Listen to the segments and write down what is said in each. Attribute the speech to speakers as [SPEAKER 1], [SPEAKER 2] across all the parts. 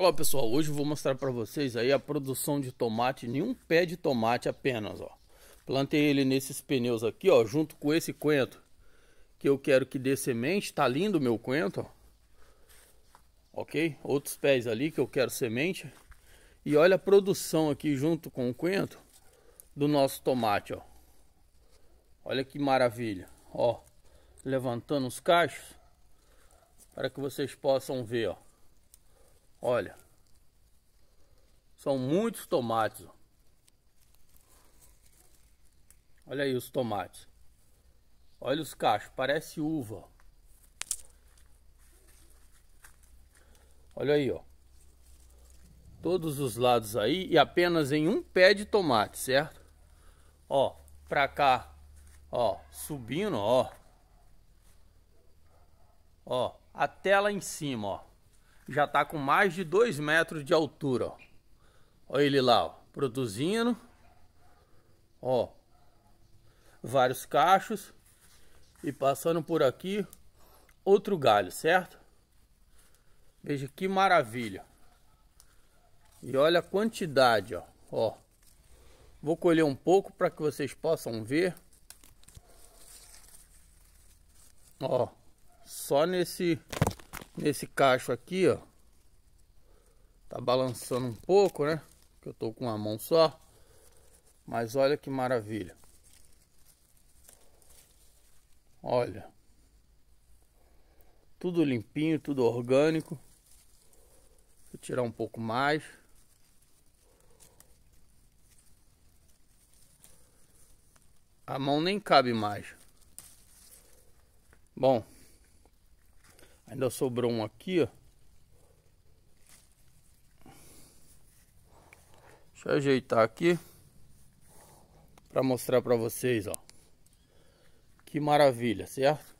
[SPEAKER 1] Olá pessoal, hoje eu vou mostrar para vocês aí a produção de tomate em um pé de tomate apenas, ó. Plantei ele nesses pneus aqui, ó, junto com esse coentro que eu quero que dê semente, tá lindo o meu coentro, ó. OK? Outros pés ali que eu quero semente. E olha a produção aqui junto com o coentro do nosso tomate, ó. Olha que maravilha, ó. Levantando os cachos para que vocês possam ver, ó. Olha. São muitos tomates. Olha aí os tomates. Olha os cachos, parece uva. Olha aí, ó. Todos os lados aí e apenas em um pé de tomate, certo? Ó, pra cá, ó, subindo, ó. Ó, até lá em cima, ó já está com mais de 2 metros de altura. Ó. Olha ele lá, ó, produzindo. Ó, vários cachos. E passando por aqui, outro galho, certo? Veja que maravilha. E olha a quantidade, ó. ó. Vou colher um pouco para que vocês possam ver. Ó, só nesse nesse cacho aqui, ó. Tá balançando um pouco, né? Que eu tô com uma mão só. Mas olha que maravilha. Olha. Tudo limpinho, tudo orgânico. Deixa eu tirar um pouco mais. A mão nem cabe mais. Bom. Ainda sobrou um aqui, ó. Deixa eu ajeitar aqui para mostrar para vocês, ó. Que maravilha, certo?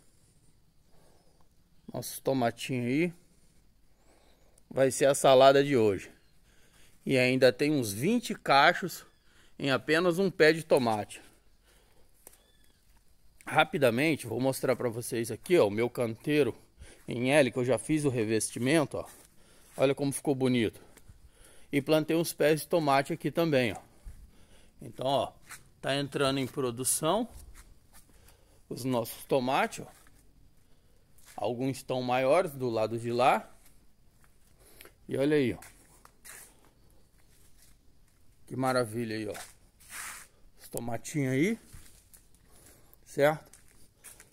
[SPEAKER 1] Nosso tomatinho aí vai ser a salada de hoje. E ainda tem uns 20 cachos em apenas um pé de tomate. Rapidamente, vou mostrar para vocês aqui, ó, o meu canteiro em L, que eu já fiz o revestimento, ó. Olha como ficou bonito. E plantei uns pés de tomate aqui também, ó. Então, ó, tá entrando em produção os nossos tomates, ó. Alguns estão maiores do lado de lá. E olha aí, ó. Que maravilha aí, ó. Os tomatinhos aí. Certo?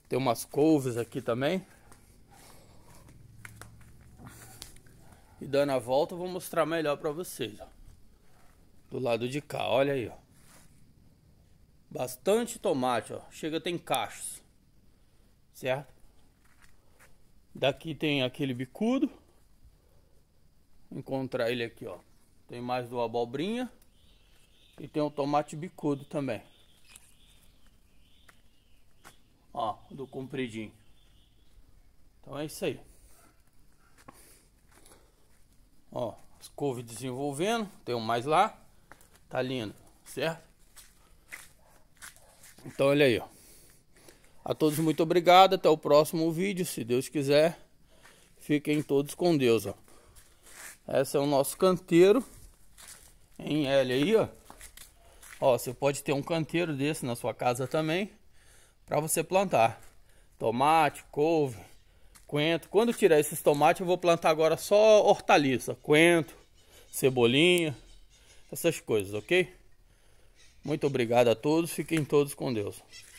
[SPEAKER 1] Tem umas couves aqui também. E dando a volta, eu vou mostrar melhor para vocês, ó. Do lado de cá, olha aí, ó. Bastante tomate, ó. Chega tem cachos. Certo? Daqui tem aquele bicudo. Vou encontrar ele aqui, ó. Tem mais do abobrinha. E tem o tomate bicudo também. Ó, do compridinho. Então é isso aí. Ó, as couve desenvolvendo. Tem um mais lá. Tá lindo, certo? Então, olha aí, ó. A todos muito obrigado. Até o próximo vídeo, se Deus quiser. Fiquem todos com Deus, ó. Esse é o nosso canteiro em L aí, ó. Ó, você pode ter um canteiro desse na sua casa também para você plantar tomate, couve, coentro. Quando tirar esses tomates, eu vou plantar agora só hortaliça, coentro, cebolinha, essas coisas, ok? Muito obrigado a todos, fiquem todos com Deus.